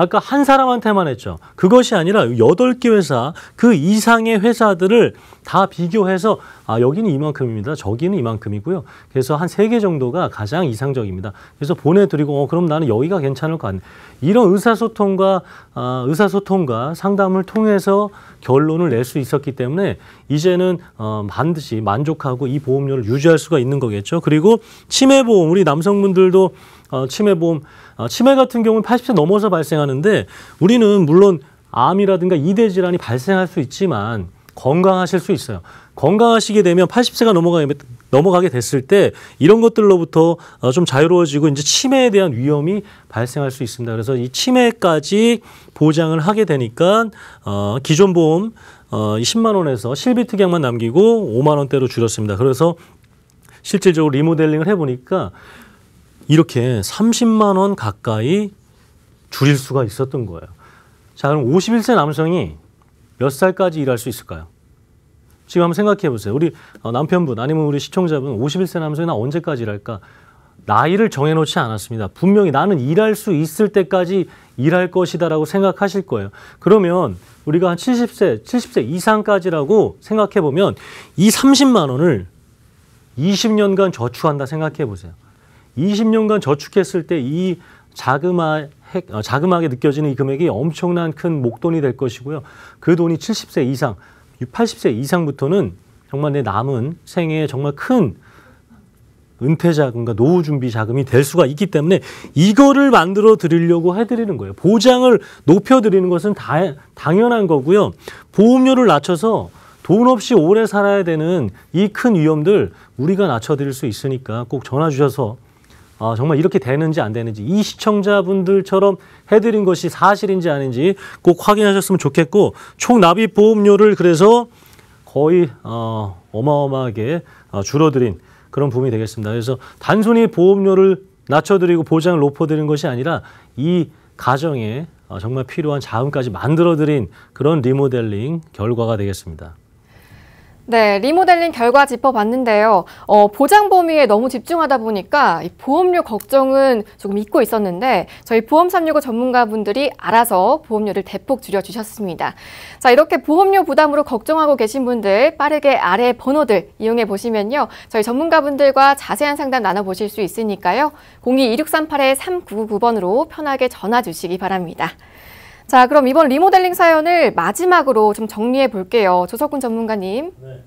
Speaker 3: 아까 한 사람한테만 했죠. 그것이 아니라 여덟 개 회사, 그 이상의 회사들을 다 비교해서 아, 여기는 이만큼입니다. 저기는 이만큼이고요. 그래서 한 세 개 정도가 가장 이상적입니다. 그래서 보내드리고 어, 그럼 나는 여기가 괜찮을 것 같네. 이런 의사소통과 아, 의사소통과 상담을 통해서 결론을 낼 수 있었기 때문에 이제는 어, 반드시 만족하고 이 보험료를 유지할 수가 있는 거겠죠. 그리고 치매 보험 우리 남성분들도 어, 치매 보험 어, 치매 같은 경우는 80세 넘어서 발생하는데 우리는 물론 암이라든가 이대 질환이 발생할 수 있지만 건강하실 수 있어요. 건강하시게 되면 80세가 넘어가, 넘어가게 됐을 때 이런 것들로부터 어, 좀 자유로워지고 이제 치매에 대한 위험이 발생할 수 있습니다. 그래서 이 치매까지 보장을 하게 되니까 어, 기존 보험 어, 10만 원에서 실비 특약만 남기고 5만 원대로 줄였습니다. 그래서 실질적으로 리모델링을 해보니까 이렇게 30만 원 가까이 줄일 수가 있었던 거예요. 자, 그럼 51세 남성이 몇 살까지 일할 수 있을까요? 지금 한번 생각해 보세요. 우리 어, 남편분 아니면 우리 시청자분 51세 남성이 나 언제까지 일할까? 나이를 정해놓지 않았습니다. 분명히 나는 일할 수 있을 때까지 일할 것이다라고 생각하실 거예요. 그러면 우리가 한 70세, 70세 이상까지라고 생각해 보면 이 30만 원을 20년간 저축한다 생각해 보세요. 20년간 저축했을 때 이 자그마 핵, 어, 자그마하게 느껴지는 이 금액이 엄청난 큰 목돈이 될 것이고요. 그 돈이 70세 이상, 80세 이상부터는 정말 내 남은 생애에 정말 큰 은퇴 자금과 노후 준비 자금이 될 수가 있기 때문에 이거를 만들어 드리려고 해드리는 거예요. 보장을 높여 드리는 것은 다, 당연한 거고요. 보험료를 낮춰서 돈 없이 오래 살아야 되는 이 큰 위험들 우리가 낮춰 드릴 수 있으니까 꼭 전화 주셔서 아, 정말 이렇게 되는지 안 되는지 이 시청자분들처럼 해드린 것이 사실인지 아닌지 꼭 확인하셨으면 좋겠고 총 납입 보험료를 그래서 거의 어, 어마어마하게 어, 줄어들인 그런 부분이 되겠습니다. 그래서 단순히 보험료를 낮춰드리고 보장을 높여드린 것이 아니라 이 가정에 어, 정말 필요한 자금까지 만들어드린 그런 리모델링 결과가 되겠습니다.
Speaker 1: 네, 리모델링 결과 짚어봤는데요. 어, 보장 범위에 너무 집중하다 보니까 이 보험료 걱정은 조금 잊고 있었는데 저희 보험 365 전문가분들이 알아서 보험료를 대폭 줄여주셨습니다. 자, 이렇게 보험료 부담으로 걱정하고 계신 분들 빠르게 아래 번호들 이용해 보시면요. 저희 전문가분들과 자세한 상담 나눠보실 수 있으니까요. 02-2638-3999번으로 편하게 전화 주시기 바랍니다. 자, 그럼 이번 리모델링 사연을 마지막으로 좀 정리해 볼게요. 조석훈 전문가님. 네.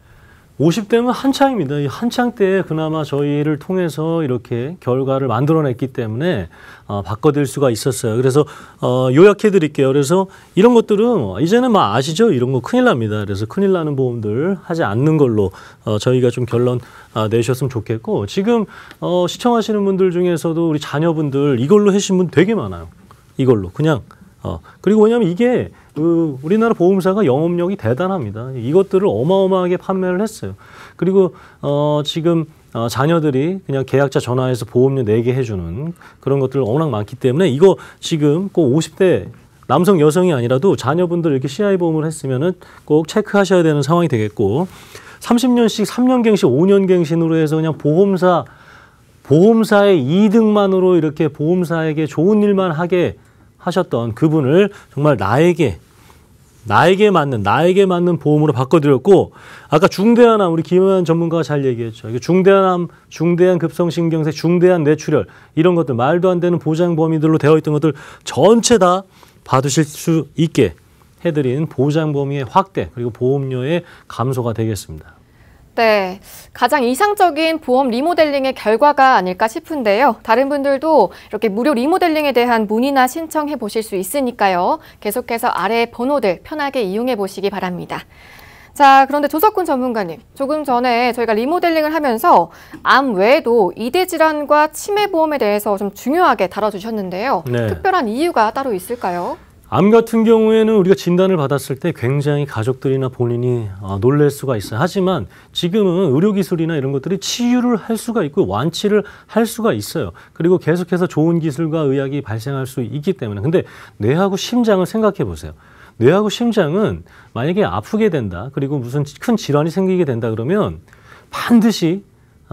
Speaker 3: 50대면 한창입니다. 이 한창 때 그나마 저희를 통해서 이렇게 결과를 만들어냈기 때문에 어, 바꿔드릴 수가 있었어요. 그래서 어, 요약해 드릴게요. 그래서 이런 것들은 뭐 이제는 막 아시죠? 이런 거 큰일 납니다. 그래서 큰일 나는 보험들 하지 않는 걸로 어, 저희가 좀 결론 아, 내셨으면 좋겠고 지금 어, 시청하시는 분들 중에서도 우리 자녀분들 이걸로 해신 분 되게 많아요. 이걸로 그냥 어, 그리고 왜냐면 이게 그 우리나라 보험사가 영업력이 대단합니다. 이것들을 어마어마하게 판매를 했어요. 그리고 어, 지금 어, 자녀들이 그냥 계약자 전화해서 보험료 내게 해주는 그런 것들 워낙 많기 때문에 이거 지금 꼭 50대 남성 여성이 아니라도 자녀분들 이렇게 CI 보험을 했으면은 꼭 체크하셔야 되는 상황이 되겠고 30년씩 3년갱신 5년갱신으로 해서 그냥 보험사 보험사의 이득만으로 이렇게 보험사에게 좋은 일만 하게 하셨던 그분을 정말 나에게 나에게 맞는 나에게 맞는 보험으로 바꿔드렸고 아까 중대한 암 우리 김현 전문가가 잘 얘기했죠. 중대한 암, 중대한 급성신경세 중대한 뇌출혈 이런 것들 말도 안 되는 보장 범위들로 되어 있던 것들 전체 다 받으실 수 있게 해드린 보장 범위의 확대 그리고 보험료의 감소가 되겠습니다.
Speaker 1: 네, 가장 이상적인 보험 리모델링의 결과가 아닐까 싶은데요. 다른 분들도 이렇게 무료 리모델링에 대한 문의나 신청해 보실 수 있으니까요. 계속해서 아래 번호들 편하게 이용해 보시기 바랍니다. 자, 그런데 조석훈 전문가님, 조금 전에 저희가 리모델링을 하면서 암 외에도 이대 질환과 치매 보험에 대해서 좀 중요하게 다뤄주셨는데요. 네. 특별한 이유가 따로 있을까요?
Speaker 3: 암 같은 경우에는 우리가 진단을 받았을 때 굉장히 가족들이나 본인이 어, 놀랄 수가 있어요. 하지만 지금은 의료기술이나 이런 것들이 치유를 할 수가 있고 완치를 할 수가 있어요. 그리고 계속해서 좋은 기술과 의학이 발생할 수 있기 때문에. 근데 뇌하고 심장을 생각해 보세요. 뇌하고 심장은 만약에 아프게 된다, 그리고 무슨 큰 질환이 생기게 된다 그러면 반드시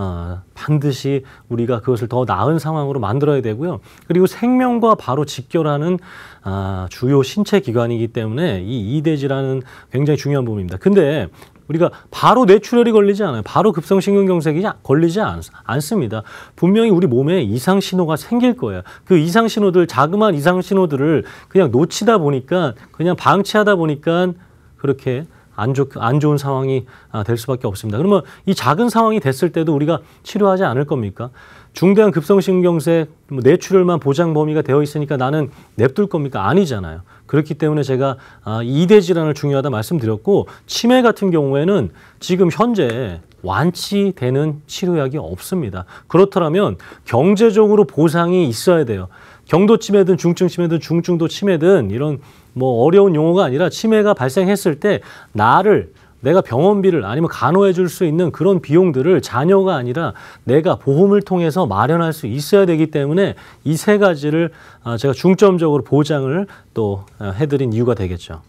Speaker 3: 어, 반드시 우리가 그것을 더 나은 상황으로 만들어야 되고요. 그리고 생명과 바로 직결하는 아, 주요 신체 기관이기 때문에 이이대지라는 굉장히 중요한 부분입니다. 근데 우리가 바로 뇌출혈이 걸리지 않아요. 바로 급성신경경색이 아, 걸리지 않습니다. 분명히 우리 몸에 이상 신호가 생길 거예요. 그 이상 신호들 자그마한 이상 신호들을 그냥 놓치다 보니까 그냥 방치하다 보니까 그렇게 안, 좋, 안 좋은 상황이 아, 될 수밖에 없습니다. 그러면 이 작은 상황이 됐을 때도 우리가 치료하지 않을 겁니까? 중대한 급성신경색, 뭐 뇌출혈만 보장 범위가 되어 있으니까 나는 냅둘 겁니까? 아니잖아요. 그렇기 때문에 제가 아, 이대 질환을 중요하다 말씀드렸고 치매 같은 경우에는 지금 현재 완치되는 치료약이 없습니다. 그렇더라면 경제적으로 보상이 있어야 돼요. 경도 치매든 중증 치매든 중증도 치매든 이런 뭐 어려운 용어가 아니라 치매가 발생했을 때 나를 내가 병원비를 아니면 간호해 줄 수 있는 그런 비용들을 자녀가 아니라 내가 보험을 통해서 마련할 수 있어야 되기 때문에 이 세 가지를 아, 제가 중점적으로 보장을 또 아, 해드린 이유가 되겠죠.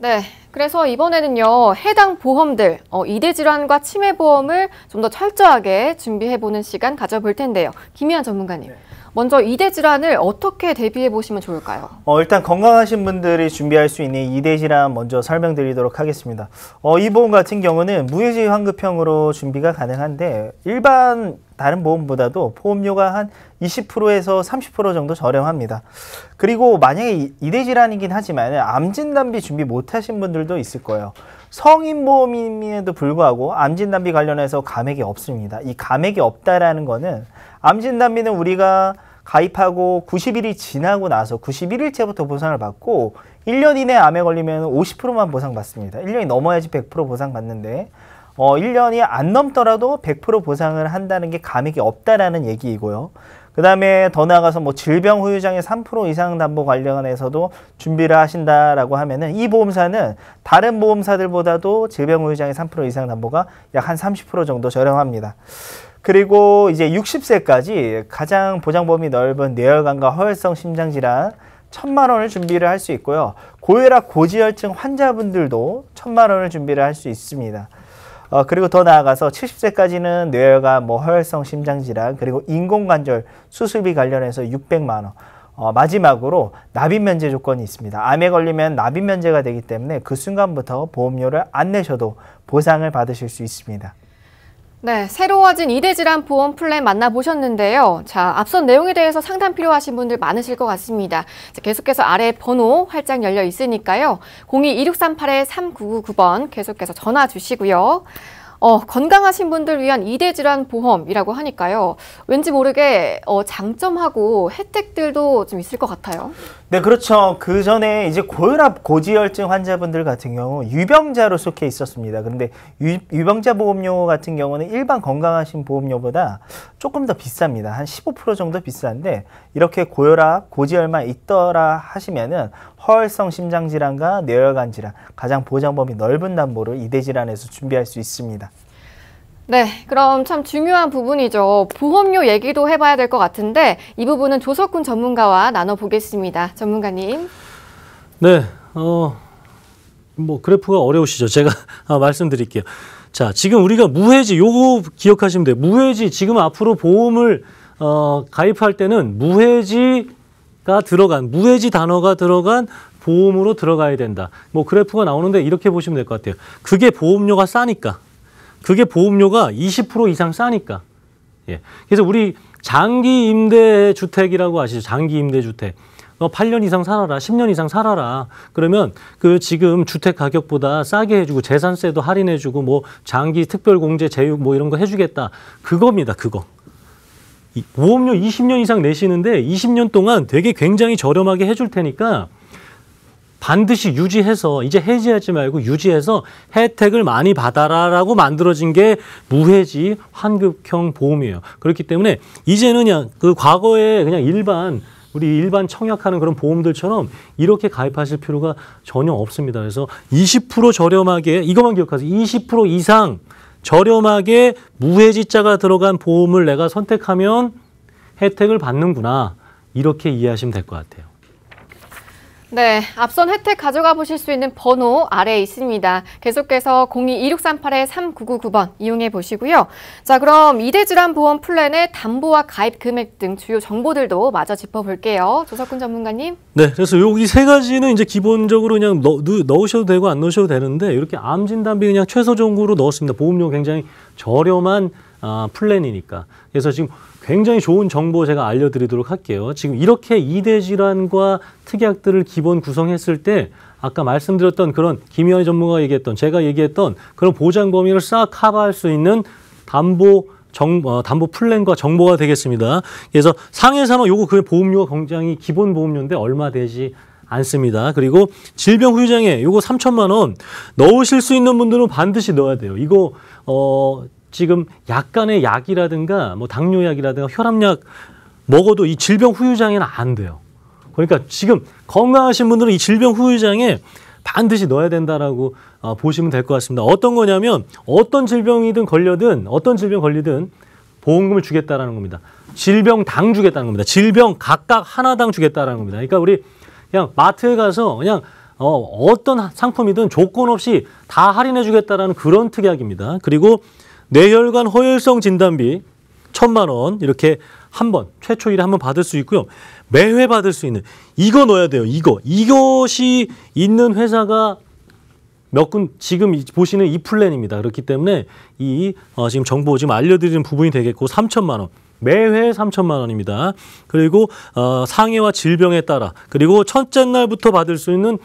Speaker 1: 네. 그래서 이번에는요, 해당 보험들, 어, 이대질환과 치매보험을 좀 더 철저하게 준비해보는 시간 가져볼 텐데요. 김희연 전문가님. 네. 먼저 이대 질환을 어떻게 대비해 보시면 좋을까요?
Speaker 4: 어, 일단 건강하신 분들이 준비할 수 있는 이대 질환 먼저 설명드리도록 하겠습니다. 어, 이 보험 같은 경우는 무해지 환급형으로 준비가 가능한데 일반 다른 보험보다도 보험료가 한 20%에서 30% 정도 저렴합니다. 그리고 만약에 이대 질환이긴 하지만 암 진단비 준비 못하신 분들도 있을 거예요. 성인 보험임에도 불구하고 암 진단비 관련해서 감액이 없습니다. 이 감액이 없다라는 거는 암 진단비는 우리가 가입하고 90일이 지나고 나서 91일째부터 보상을 받고 1년 이내 암에 걸리면 50%만 보상받습니다. 1년이 넘어야지 100% 보상받는데 어, 1년이 안 넘더라도 100% 보상을 한다는 게 감액이 없다라는 얘기이고요. 그 다음에 더 나아가서 뭐 질병 후유장애 3% 이상 담보 관련해서도 준비를 하신다라고 하면은 이 보험사는 다른 보험사들보다도 질병 후유장애 3% 이상 담보가 약 한 30% 정도 저렴합니다. 그리고 이제 60세까지 가장 보장 범위 넓은 뇌혈관과 허혈성 심장 질환 천만 원을 준비를 할 수 있고요. 고혈압 고지혈증 환자분들도 천만 원을 준비를 할 수 있습니다. 어, 그리고 더 나아가서 70세까지는 뇌혈관, 뭐 허혈성 심장 질환, 그리고 인공관절 수술비 관련해서 600만 원. 어, 마지막으로 납입 면제 조건이 있습니다. 암에 걸리면 납입 면제가 되기 때문에 그 순간부터 보험료를 안 내셔도 보상을 받으실 수 있습니다.
Speaker 1: 네, 새로워진 이대질환 보험 플랜 만나보셨는데요. 자, 앞선 내용에 대해서 상담 필요하신 분들 많으실 것 같습니다. 자, 계속해서 아래 번호 활짝 열려 있으니까요. 02-2638-3999번 계속해서 전화 주시고요. 어, 건강하신 분들 위한 이대질환 보험이라고 하니까요. 왠지 모르게 어, 장점하고 혜택들도 좀 있을 것 같아요.
Speaker 4: 네, 그렇죠. 그 전에 이제 고혈압 고지혈증 환자분들 같은 경우 유병자로 속해 있었습니다. 그런데 유, 유병자 보험료 같은 경우는 일반 건강하신 보험료보다 조금 더 비쌉니다. 한 15% 정도 비싼데 이렇게 고혈압 고지혈만 있더라 하시면은 허혈성 심장 질환과 뇌혈관 질환 가장 보장 범위 넓은 담보를 이대 질환에서 준비할 수 있습니다.
Speaker 1: 네, 그럼 참 중요한 부분이죠. 보험료 얘기도 해봐야 될 것 같은데 이 부분은 조석훈 전문가와 나눠보겠습니다. 전문가님.
Speaker 3: 네, 어, 뭐 그래프가 어려우시죠. 제가 아, 말씀드릴게요. 자, 지금 우리가 무해지 요거 기억하시면 돼요. 무해지 지금 앞으로 보험을 어, 가입할 때는 무해지가 들어간 무해지 단어가 들어간 보험으로 들어가야 된다. 뭐 그래프가 나오는데 이렇게 보시면 될 것 같아요. 그게 보험료가 싸니까. 그게 보험료가 20% 이상 싸니까. 예. 그래서 우리 장기 임대 주택이라고 아시죠? 장기 임대 주택. 너 어, 8년 이상 살아라, 10년 이상 살아라. 그러면 그 지금 주택 가격보다 싸게 해주고 재산세도 할인해주고 뭐 장기 특별공제 제휴 뭐 이런 거 해주겠다. 그겁니다, 그거. 보험료 20년 이상 내시는데 20년 동안 되게 굉장히 저렴하게 해줄 테니까 반드시 유지해서 이제 해지하지 말고 유지해서 혜택을 많이 받아라라고 만들어진 게 무해지 환급형 보험이에요. 그렇기 때문에 이제는 그냥 그 과거에 그냥 일반 우리 일반 청약하는 그런 보험들처럼 이렇게 가입하실 필요가 전혀 없습니다. 그래서 20% 저렴하게 이것만 기억하세요. 20% 이상 저렴하게 무해지자가 들어간 보험을 내가 선택하면 혜택을 받는구나 이렇게 이해하시면 될 것 같아요.
Speaker 1: 네, 앞선 혜택 가져가 보실 수 있는 번호 아래에 있습니다. 계속해서 0 2 2 6 3 8 3 9 9 9번 이용해 보시고요. 자, 그럼 이대질환보험 플랜의 담보와 가입 금액 등 주요 정보들도 마저 짚어볼게요. 조석훈 전문가님.
Speaker 3: 네, 그래서 여기 세 가지는 이제 기본적으로 그냥 넣, 넣으셔도 되고 안 넣으셔도 되는데 이렇게 암진단비 그냥 최소 정구로 넣었습니다. 보험료 굉장히 저렴한 아, 플랜이니까. 그래서 지금 굉장히 좋은 정보 제가 알려드리도록 할게요. 지금 이렇게 이대 질환과 특약들을 기본 구성했을 때 아까 말씀드렸던 그런 김현희 전문가가 얘기했던 제가 얘기했던 그런 보장 범위를 싹 커버할 수 있는 담보 정, 어, 담보 플랜과 정보가 되겠습니다. 그래서 상해사망 요거 그 보험료가 굉장히 기본 보험료인데 얼마 되지 않습니다. 그리고 질병 후유장애 요거 3천만 원 넣으실 수 있는 분들은 반드시 넣어야 돼요. 이거 어 지금 약간의 약이라든가 뭐 당뇨약이라든가 혈압약 먹어도 이 질병 후유장애는 안 돼요. 그러니까 지금 건강하신 분들은 이 질병 후유장애 반드시 넣어야 된다라고 어, 보시면 될 것 같습니다. 어떤 거냐면 어떤 질병이든 걸려든 어떤 질병 걸리든 보험금을 주겠다라는 겁니다. 질병당 주겠다는 겁니다. 질병 각각 하나당 주겠다라는 겁니다. 그러니까 우리 그냥 마트에 가서 그냥 어, 어떤 상품이든 조건 없이 다 할인해 주겠다라는 그런 특약입니다. 그리고 뇌혈관 허혈성 진단비 천만 원 이렇게 한 번 최초 일에 한 번 받을 수 있고요. 매회 받을 수 있는 이거 넣어야 돼요. 이거 이것이 있는 회사가 몇 군 지금 보시는 이 플랜입니다. 그렇기 때문에 이 어, 지금 정보 지금 알려드리는 부분이 되겠고 3천만 원. 매회 3천만 원입니다. 그리고 어, 상해와 질병에 따라 그리고 첫째 날부터 받을 수 있는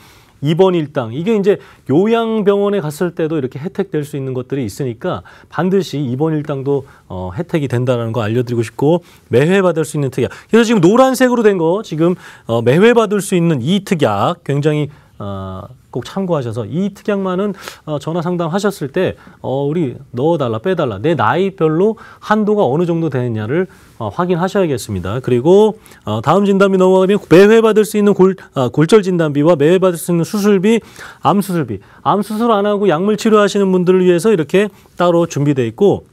Speaker 3: 입번 일당 이게 이제 요양병원에 갔을 때도 이렇게 혜택될 수 있는 것들이 있으니까 반드시 입번 일당도 어, 혜택이 된다는 거 알려드리고 싶고 매회 받을 수 있는 특약. 그래서 지금 노란색으로 된 거 지금 어, 매회 받을 수 있는 이 특약 굉장히 어, 꼭 참고하셔서 이 특약만은 어, 전화 상담하셨을 때 어, 우리 넣어달라 빼달라 내 나이별로 한도가 어느 정도 되느냐를 어, 확인하셔야겠습니다. 그리고 다음 진단비 넘어가면 매회 받을 수 있는 골, 아, 골절 진단비와 매회 받을 수 있는 수술비, 암 수술비, 암 수술 안 하고 약물 치료하시는 분들을 위해서 이렇게 따로 준비되어 있고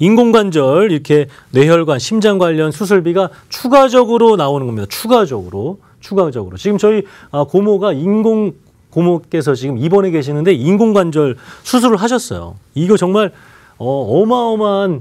Speaker 3: 인공관절 이렇게 뇌혈관 심장 관련 수술비가 추가적으로 나오는 겁니다. 추가적으로 추가적으로. 지금 저희 아, 고모가 인공 고모께서 지금 입원해 계시는데 인공관절 수술을 하셨어요. 이거 정말 어, 마어마한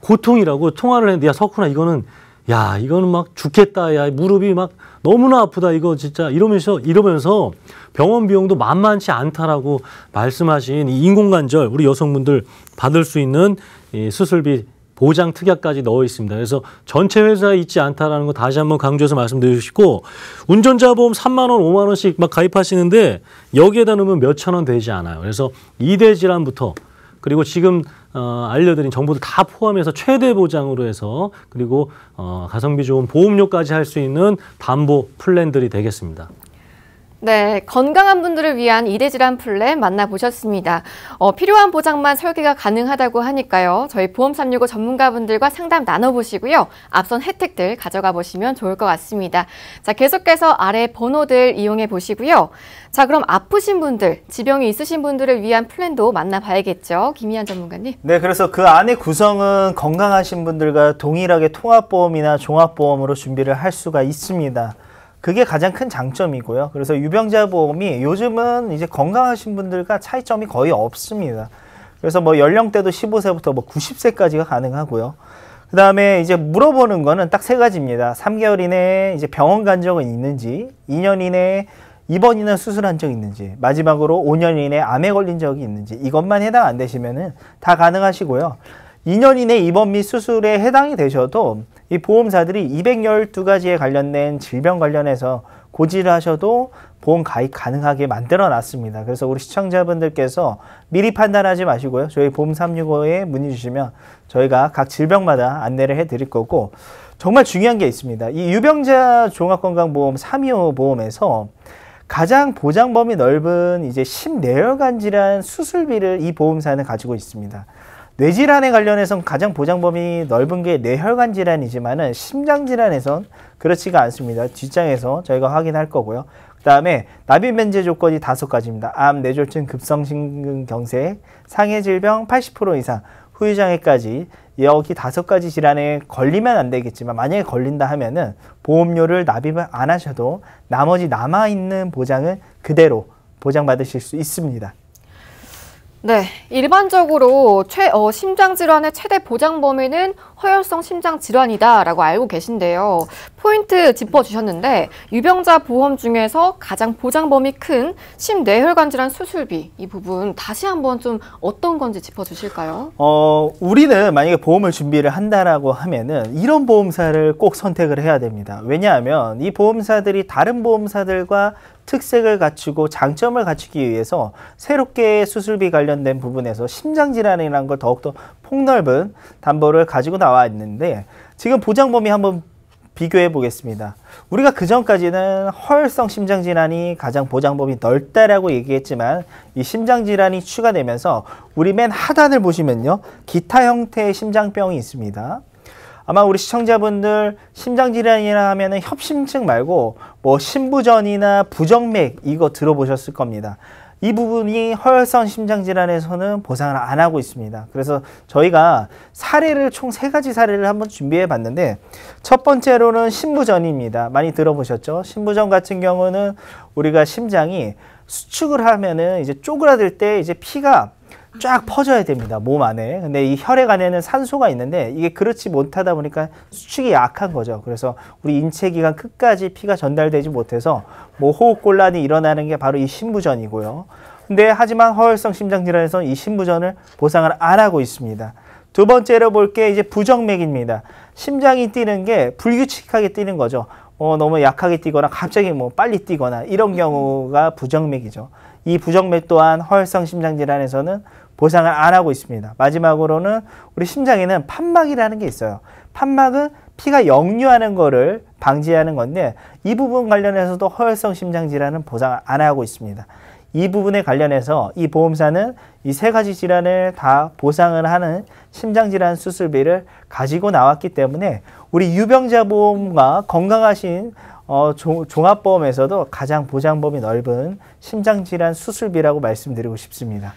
Speaker 3: 고통이라고 통화를 했는데 야 석훈아 이거는 야 이거는 막 죽겠다 야 무릎이 막 너무나 아프다 이거 진짜 이러면서 이러면서 병원 비용도 만만치 않다라고 말씀하신 이 인공관절 우리 여성분들 받을 수 있는 이 수술비 보장 특약까지 넣어 있습니다. 그래서 전체 회사에 있지 않다라는 거 다시 한번 강조해서 말씀드리고 운전자 보험 3만 원, 5만 원씩 막 가입하시는데 여기에다 넣으면 몇 천 원 되지 않아요. 그래서 이대 질환부터 그리고 지금 어, 알려드린 정보들 다 포함해서 최대 보장으로 해서 그리고 어, 가성비 좋은 보험료까지 할 수 있는 담보 플랜들이 되겠습니다.
Speaker 1: 네, 건강한 분들을 위한 이대질환 플랜 만나보셨습니다. 어, 필요한 보장만 설계가 가능하다고 하니까요. 저희 보험 365 전문가분들과 상담 나눠보시고요. 앞선 혜택들 가져가 보시면 좋을 것 같습니다. 자, 계속해서 아래 번호들 이용해 보시고요. 자, 그럼 아프신 분들, 지병이 있으신 분들을 위한 플랜도 만나봐야겠죠. 김희한
Speaker 4: 전문가님. 네, 그래서 그안에 구성은 건강하신 분들과 동일하게 통합보험이나 종합보험으로 준비를 할 수가 있습니다. 그게 가장 큰 장점이고요. 그래서 유병자 보험이 요즘은 이제 건강하신 분들과 차이점이 거의 없습니다. 그래서 뭐 연령대도 15세부터 뭐 90세까지가 가능하고요. 그 다음에 이제 물어보는 거는 딱 세 가지입니다. 3개월 이내에 이제 병원 간 적은 있는지, 2년 이내에 입원이나 수술한 적 있는지, 마지막으로 5년 이내에 암에 걸린 적이 있는지, 이것만 해당 안 되시면은 다 가능하시고요. 2년 이내 입원 및 수술에 해당이 되셔도 이 보험사들이 212가지에 관련된 질병 관련해서 고지를 하셔도 보험 가입 가능하게 만들어 놨습니다. 그래서 우리 시청자분들께서 미리 판단하지 마시고요. 저희 보험365에 문의 주시면 저희가 각 질병마다 안내를 해 드릴 거고 정말 중요한 게 있습니다. 이 유병자 종합건강보험 325 보험에서 가장 보장 범위 넓은 이제 심내혈관 질환 수술비를 이 보험사는 가지고 있습니다. 뇌질환에 관련해서는 가장 보장 범위 넓은 게 뇌혈관 질환이지만은 심장 질환에선 그렇지가 않습니다. 뒷장에서 저희가 확인할 거고요. 그다음에 납입 면제 조건이 다섯 가지입니다. 암, 뇌졸중, 급성심근경색, 상해 질병 80% 이상, 후유장애까지 여기 다섯 가지 질환에 걸리면 안 되겠지만 만약에 걸린다 하면은 보험료를 납입을 안 하셔도 나머지 남아 있는 보장은 그대로 보장받으실 수 있습니다.
Speaker 1: 네, 일반적으로 최, 어, 심장질환의 최대 보장 범위는 허혈성 심장 질환이다라고 알고 계신데요. 포인트 짚어주셨는데 유병자 보험 중에서 가장 보장 범위 큰 심뇌혈관 질환 수술비 이 부분 다시 한번 좀 어떤 건지 짚어주실까요?
Speaker 4: 어 우리는 만약에 보험을 준비를 한다라고 하면은 이런 보험사를 꼭 선택을 해야 됩니다. 왜냐하면 이 보험사들이 다른 보험사들과 특색을 갖추고 장점을 갖추기 위해서 새롭게 수술비 관련된 부분에서 심장 질환이라는 걸 더욱더 폭넓은 담보를 가지고 나. 나와 있는데 지금 보장 범위 한번 비교해 보겠습니다. 우리가 그 전까지는 허혈성 심장질환이 가장 보장범위 넓다라고 얘기했지만 이 심장질환이 추가되면서 우리 맨 하단을 보시면요. 기타 형태의 심장병이 있습니다. 아마 우리 시청자분들 심장질환이라 하면은 협심증 말고 뭐심부전이나 부정맥 이거 들어보셨을 겁니다. 이 부분이 허혈성 심장질환에서는 보상을 안 하고 있습니다. 그래서 저희가 사례를 총 세 가지 사례를 한번 준비해 봤는데 첫 번째로는 신부전입니다. 많이 들어보셨죠? 신부전 같은 경우는 우리가 심장이 수축을 하면은 이제 쪼그라들 때 이제 피가 쫙 퍼져야 됩니다. 몸 안에. 근데 이 혈액 안에는 산소가 있는데 이게 그렇지 못하다 보니까 수축이 약한 거죠. 그래서 우리 인체 기관 끝까지 피가 전달되지 못해서 뭐 호흡 곤란이 일어나는 게 바로 이심부전이고요 근데 하지만 허혈성 심장 질환에서는 이심부전을 보상을 안 하고 있습니다. 두 번째로 볼 게 이제 부정맥입니다. 심장이 뛰는 게 불규칙하게 뛰는 거죠. 어, 너무 약하게 뛰거나 갑자기 뭐 빨리 뛰거나 이런 경우가 부정맥이죠. 이 부정맥 또한 허혈성 심장 질환에서는 보상을 안 하고 있습니다. 마지막으로는 우리 심장에는 판막이라는 게 있어요. 판막은 피가 역류하는 거를 방지하는 건데 이 부분 관련해서도 허혈성 심장 질환은 보상을 안 하고 있습니다. 이 부분에 관련해서 이 보험사는 이 세 가지 질환을 다 보상을 하는 심장질환 수술비를 가지고 나왔기 때문에 우리 유병자 보험과 건강하신 어, 종합보험에서도 가장 보장범위 넓은 심장질환 수술비라고 말씀드리고 싶습니다.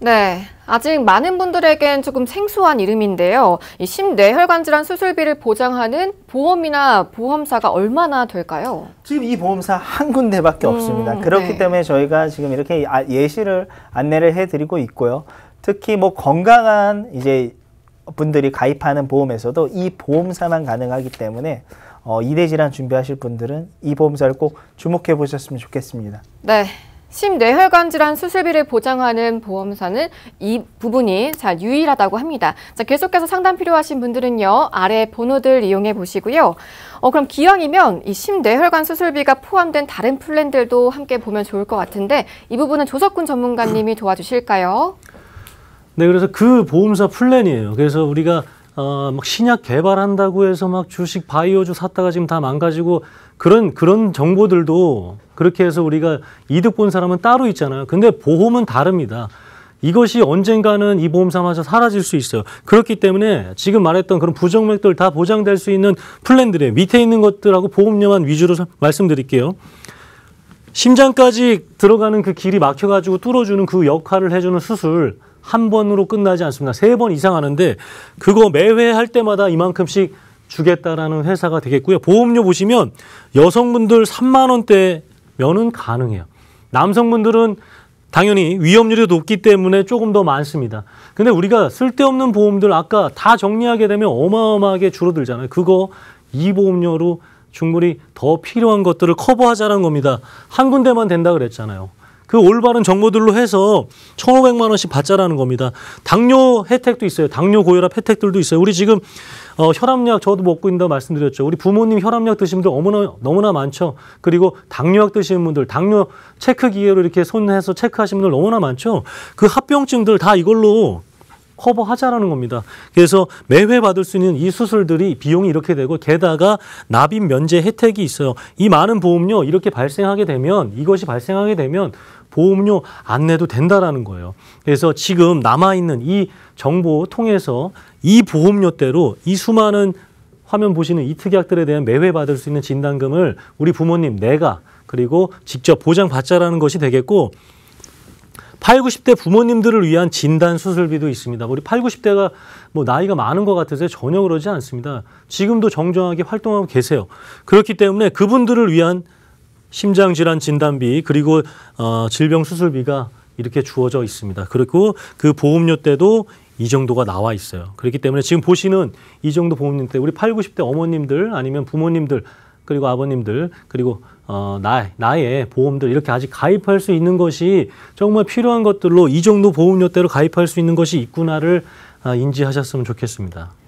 Speaker 1: 네, 아직 많은 분들에겐 조금 생소한 이름인데요. 이 심뇌혈관 질환 수술비를 보장하는 보험이나 보험사가 얼마나 될까요?
Speaker 4: 지금 이 보험사 한 군데밖에 음, 없습니다. 네. 그렇기 네. 때문에 저희가 지금 이렇게 아, 예시를 안내를 해드리고 있고요. 특히 뭐 건강한 이제 분들이 가입하는 보험에서도 이 보험사만 가능하기 때문에 어, 이대 질환 준비하실 분들은 이 보험사를 꼭 주목해 보셨으면 좋겠습니다.
Speaker 1: 네. 심뇌혈관 질환 수술비를 보장하는 보험사는 이 부분이 잘 유일하다고 합니다. 자, 계속해서 상담 필요하신 분들은요. 아래 번호들 이용해 보시고요. 어, 그럼 기왕이면 이 심뇌혈관 수술비가 포함된 다른 플랜들도 함께 보면 좋을 것 같은데 이 부분은 조석군 전문가님이 도와주실까요?
Speaker 3: 네, 그래서 그 보험사 플랜이에요. 그래서 우리가 어, 막 신약 개발한다고 해서 막 주식 바이오주 샀다가 지금 다 망가지고 그런 그런 정보들도 그렇게 해서 우리가 이득 본 사람은 따로 있잖아요. 근데 보험은 다릅니다. 이것이 언젠가는 이 보험사마저 사라질 수 있어요. 그렇기 때문에 지금 말했던 그런 부정맥들 다 보장될 수 있는 플랜들에 밑에 있는 것들하고 보험료만 위주로 말씀드릴게요. 심장까지 들어가는 그 길이 막혀가지고 뚫어주는 그 역할을 해주는 수술 한 번으로 끝나지 않습니다. 세 번 이상 하는데 그거 매회 할 때마다 이만큼씩 주겠다라는 회사가 되겠고요. 보험료 보시면 여성분들 3만 원대면은 가능해요. 남성분들은 당연히 위험률이 높기 때문에 조금 더 많습니다. 근데 우리가 쓸데없는 보험들 아까 다 정리하게 되면 어마어마하게 줄어들잖아요. 그거 이 보험료로 충분히 더 필요한 것들을 커버하자는 겁니다. 한 군데만 된다 그랬잖아요. 그 올바른 정보들로 해서 1,500만 원씩 받자라는 겁니다. 당뇨 혜택도 있어요. 당뇨 고혈압 혜택들도 있어요. 우리 지금 어, 혈압약 저도 먹고 있는다 말씀드렸죠. 우리 부모님 혈압약 드신 분들 어머나 너무나 많죠. 그리고 당뇨약 드시는 분들 당뇨 체크 기계로 이렇게 손해서 체크하시는 분들 너무나 많죠. 그 합병증들 다 이걸로 커버하자라는 겁니다. 그래서 매회 받을 수 있는 이 수술들이 비용이 이렇게 되고 게다가 납입 면제 혜택이 있어요. 이 많은 보험료 이렇게 발생하게 되면 이것이 발생하게 되면 보험료 안 내도 된다라는 거예요. 그래서 지금 남아있는 이 정보 통해서 이 보험료대로 이 수많은 화면 보시는 이 특약들에 대한 매회 받을 수 있는 진단금을 우리 부모님 내가 그리고 직접 보장받자라는 것이 되겠고 8, 90대 부모님들을 위한 진단 수술비도 있습니다. 우리 8, 90대가 뭐 나이가 많은 것 같아서 전혀 그러지 않습니다. 지금도 정정하게 활동하고 계세요. 그렇기 때문에 그분들을 위한 심장질환 진단비 그리고 어, 질병 수술비가 이렇게 주어져 있습니다. 그리고 그 보험료 때도 이 정도가 나와 있어요. 그렇기 때문에 지금 보시는 이 정도 보험료 때 우리 8, 90대 어머님들 아니면 부모님들 그리고 아버님들 그리고 어, 나, 나의 보험들 이렇게 아직 가입할 수 있는 것이 정말 필요한 것들로 이 정도 보험료대로 가입할 수 있는 것이 있구나를 아, 인지하셨으면 좋겠습니다.